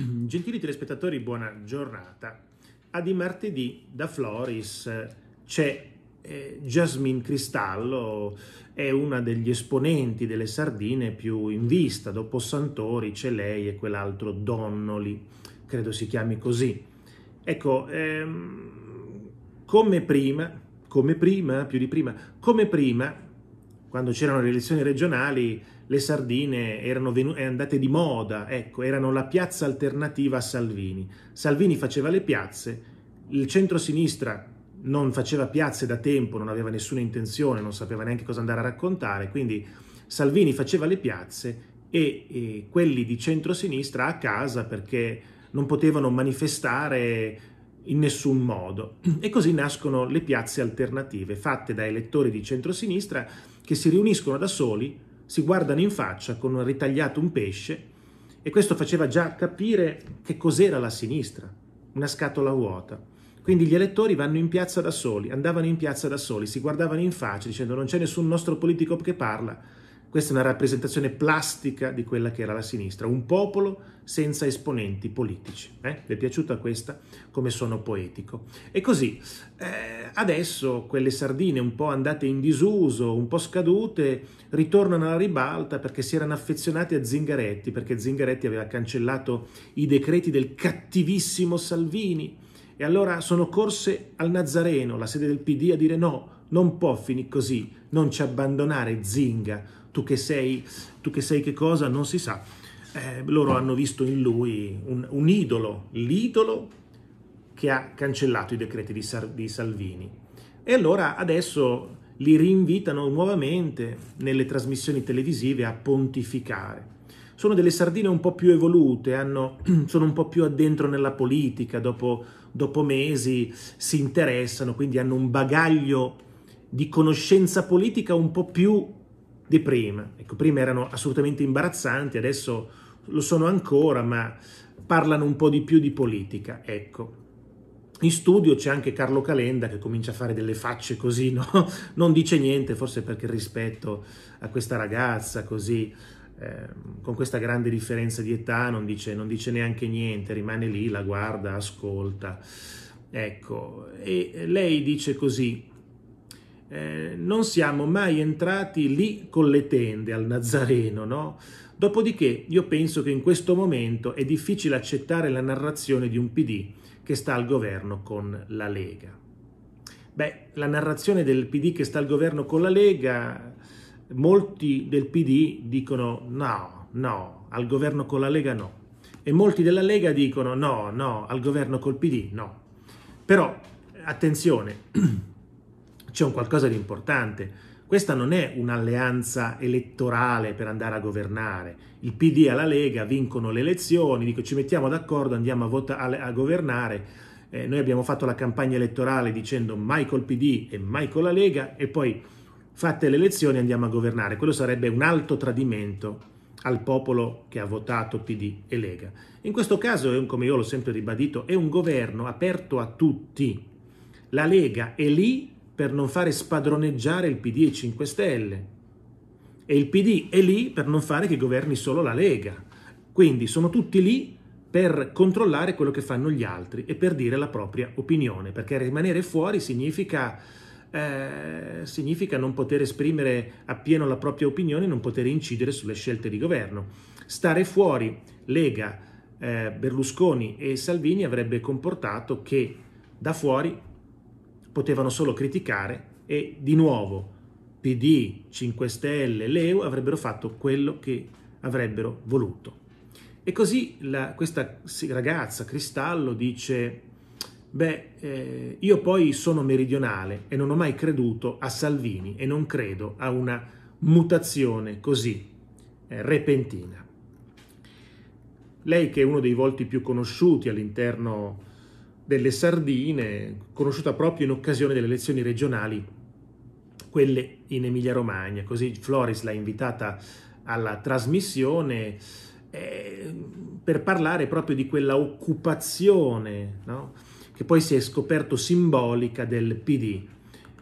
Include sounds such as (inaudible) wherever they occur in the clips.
(clears throat) Gentili telespettatori, buona giornata. A di martedì da Floris eh, c'è eh, Jasmine Cristallo, è una degli esponenti delle sardine più in vista. Dopo Santori c'è lei e quell'altro Donnoli, credo si chiami così. Ecco, ehm, come prima, come prima, più di prima, come prima quando c'erano le elezioni regionali, le sardine erano eh, andate di moda, ecco, erano la piazza alternativa a Salvini. Salvini faceva le piazze, il centro-sinistra non faceva piazze da tempo, non aveva nessuna intenzione, non sapeva neanche cosa andare a raccontare, quindi Salvini faceva le piazze e, e quelli di centro-sinistra a casa perché non potevano manifestare in nessun modo. E così nascono le piazze alternative, fatte da elettori di centrosinistra che si riuniscono da soli, si guardano in faccia con ritagliato un pesce e questo faceva già capire che cos'era la sinistra, una scatola vuota. Quindi gli elettori vanno in piazza da soli, andavano in piazza da soli, si guardavano in faccia dicendo non c'è nessun nostro politico che parla, questa è una rappresentazione plastica di quella che era la sinistra, un popolo senza esponenti politici. Eh? Vi è piaciuta questa come sono poetico? E così, eh, adesso quelle sardine un po' andate in disuso, un po' scadute, ritornano alla ribalta perché si erano affezionate a Zingaretti, perché Zingaretti aveva cancellato i decreti del cattivissimo Salvini. E allora sono corse al Nazareno, la sede del PD, a dire no, non può finire così, non ci abbandonare, Zinga, tu che sei, tu che, sei che cosa, non si sa. Eh, loro hanno visto in lui un, un, idolo, l'idolo che ha cancellato i decreti di, Sar- di Salvini. E allora adesso li rinvitano nuovamente nelle trasmissioni televisive a pontificare. Sono delle sardine un po' più evolute, hanno, (clears throat) sono un po' più addentro nella politica, dopo, dopo mesi si interessano, quindi hanno un bagaglio di conoscenza politica un po' più di prima. Ecco, prima erano assolutamente imbarazzanti, adesso lo sono ancora, ma parlano un po' di più di politica, ecco. In studio c'è anche Carlo Calenda che comincia a fare delle facce così, no? (laughs) Non dice niente, forse perché rispetto a questa ragazza così, eh, con questa grande differenza di età, non dice, non dice neanche niente, rimane lì, la guarda, ascolta. Ecco, e lei dice così, eh, non siamo mai entrati lì con le tende al Nazareno, no? Dopodiché io penso che in questo momento è difficile accettare la narrazione di un PD che sta al governo con la Lega. Beh, la narrazione del PD che sta al governo con la Lega, molti del PD dicono no, no, al governo con la Lega no. E molti della Lega dicono no, no, al governo col PD no. Però, attenzione, (clears throat) c'è un qualcosa di importante. Questa non è un'alleanza elettorale per andare a governare. Il PD alla Lega vincono le elezioni, dico ci mettiamo d'accordo, andiamo a, vota- a governare. Eh, noi abbiamo fatto la campagna elettorale dicendo mai col PD e mai con la Lega e poi fatte le elezioni andiamo a governare. Quello sarebbe un alto tradimento al popolo che ha votato PD e Lega. In questo caso, come io l'ho sempre ribadito, è un governo aperto a tutti. La Lega è lì per non fare spadroneggiare il PD e 5 Stelle. E il PD è lì per non fare che governi solo la Lega. Quindi sono tutti lì per controllare quello che fanno gli altri e per dire la propria opinione, perché rimanere fuori significa, eh, significa non poter esprimere appieno la propria opinione, non poter incidere sulle scelte di governo. Stare fuori Lega, eh, Berlusconi e Salvini avrebbe comportato che da fuori potevano solo criticare e di nuovo PD, 5 Stelle, Leu avrebbero fatto quello che avrebbero voluto. E così la, questa ragazza, Cristallo, dice, beh, eh, io poi sono meridionale e non ho mai creduto a Salvini e non credo a una mutazione così eh, repentina. Lei che è uno dei volti più conosciuti all'interno delle sardine, conosciuta proprio in occasione delle elezioni regionali, quelle in Emilia-Romagna. Così Floris l'ha invitata alla trasmissione eh, per parlare proprio di quella occupazione no? che poi si è scoperto simbolica del PD.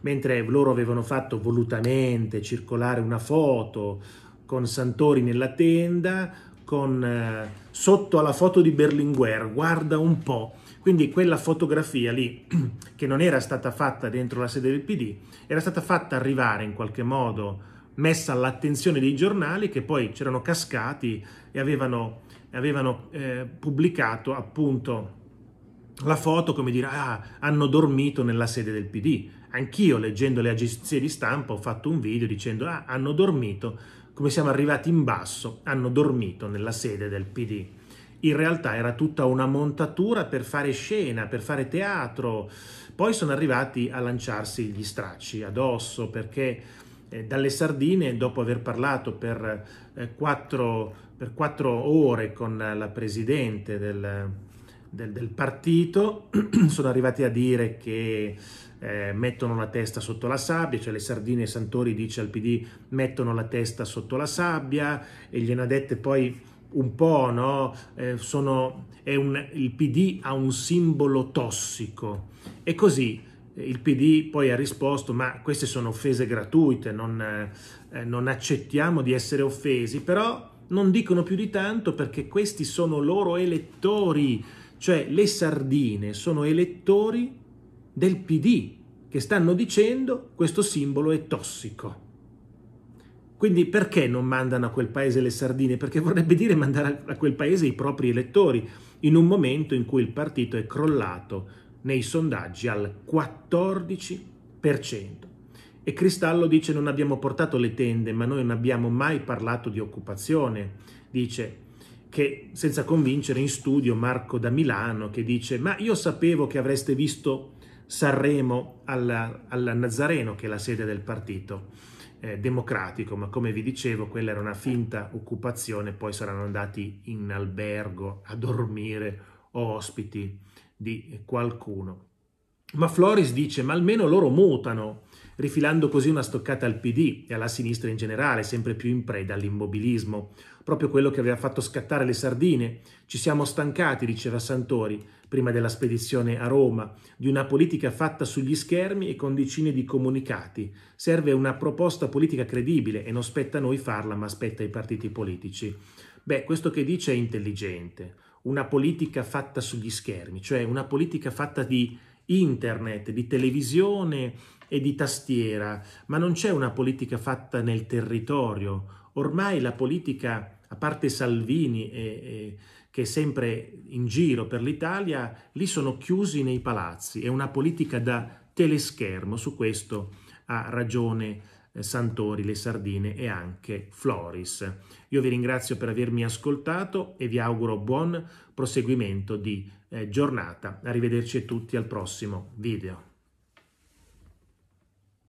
Mentre loro avevano fatto volutamente circolare una foto con Santori nella tenda, con eh, sotto alla foto di Berlinguer, guarda un po'. Quindi quella fotografia lì, (clears throat) che non era stata fatta dentro la sede del PD, era stata fatta arrivare in qualche modo, messa all'attenzione dei giornali che poi c'erano cascati e avevano, avevano eh, pubblicato appunto la foto come dire, ah, hanno dormito nella sede del PD. Anch'io, leggendo le agenzie di stampa, ho fatto un video dicendo, ah, hanno dormito come siamo arrivati in basso, hanno dormito nella sede del PD. In realtà era tutta una montatura per fare scena, per fare teatro. Poi sono arrivati a lanciarsi gli stracci addosso perché eh, dalle sardine, dopo aver parlato per, eh, quattro, per quattro ore con la presidente del, del, del partito, (clears throat) sono arrivati a dire che eh, mettono la testa sotto la sabbia, cioè le sardine e Santori dice al PD mettono la testa sotto la sabbia e gliene ha dette poi un po', no? Eh, sono, un, il PD ha un simbolo tossico e così eh, il PD poi ha risposto ma queste sono offese gratuite, non, eh, non accettiamo di essere offesi, però non dicono più di tanto perché questi sono loro elettori, cioè le sardine sono elettori del PD che stanno dicendo questo simbolo è tossico. Quindi perché non mandano a quel paese le sardine? Perché vorrebbe dire mandare a quel paese i propri elettori in un momento in cui il partito è crollato nei sondaggi al 14%. E Cristallo dice non abbiamo portato le tende, ma noi non abbiamo mai parlato di occupazione. Dice che senza convincere in studio Marco da Milano che dice ma io sapevo che avreste visto Sanremo alla, alla Nazareno che è la sede del partito eh, democratico ma come vi dicevo quella era una finta occupazione poi saranno andati in albergo a dormire o ospiti di qualcuno ma Floris dice ma almeno loro mutano rifilando così una stoccata al PD e alla sinistra in generale, sempre più in preda all'immobilismo. Proprio quello che aveva fatto scattare le sardine. Ci siamo stancati, diceva Santori, prima della spedizione a Roma, di una politica fatta sugli schermi e con decine di comunicati. Serve una proposta politica credibile e non spetta a noi farla, ma spetta ai partiti politici. Beh, questo che dice è intelligente. Una politica fatta sugli schermi, cioè una politica fatta di internet, di televisione e di tastiera, ma non c'è una politica fatta nel territorio. Ormai la politica, a parte Salvini e, e, che è sempre in giro per l'Italia, lì sono chiusi nei palazzi. È una politica da teleschermo, su questo ha ragione eh, Santori, le Sardine e anche Floris. Io vi ringrazio per avermi ascoltato e vi auguro buon proseguimento di eh, giornata. Arrivederci tutti al prossimo video.